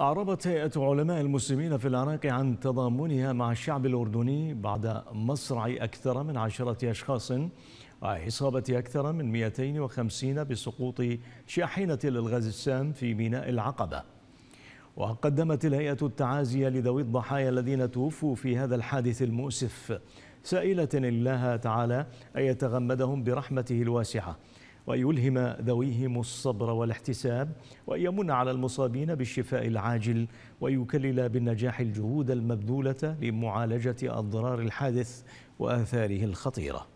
أعربت هيئة علماء المسلمين في العراق عن تضامنها مع الشعب الأردني بعد مصرع أكثر من عشرة أشخاص وإصابة أكثر من 250 بسقوط شاحنة للغاز السام في ميناء العقبة وقدمت الهيئة التعازي لذوي الضحايا الذين توفوا في هذا الحادث المؤسف سائلة الله تعالى أن يتغمدهم برحمته الواسعة ويلهم ذويهم الصبر والاحتساب وأن يمن على المصابين بالشفاء العاجل ويكلل بالنجاح الجهود المبذولة لمعالجة أضرار الحادث وآثاره الخطيرة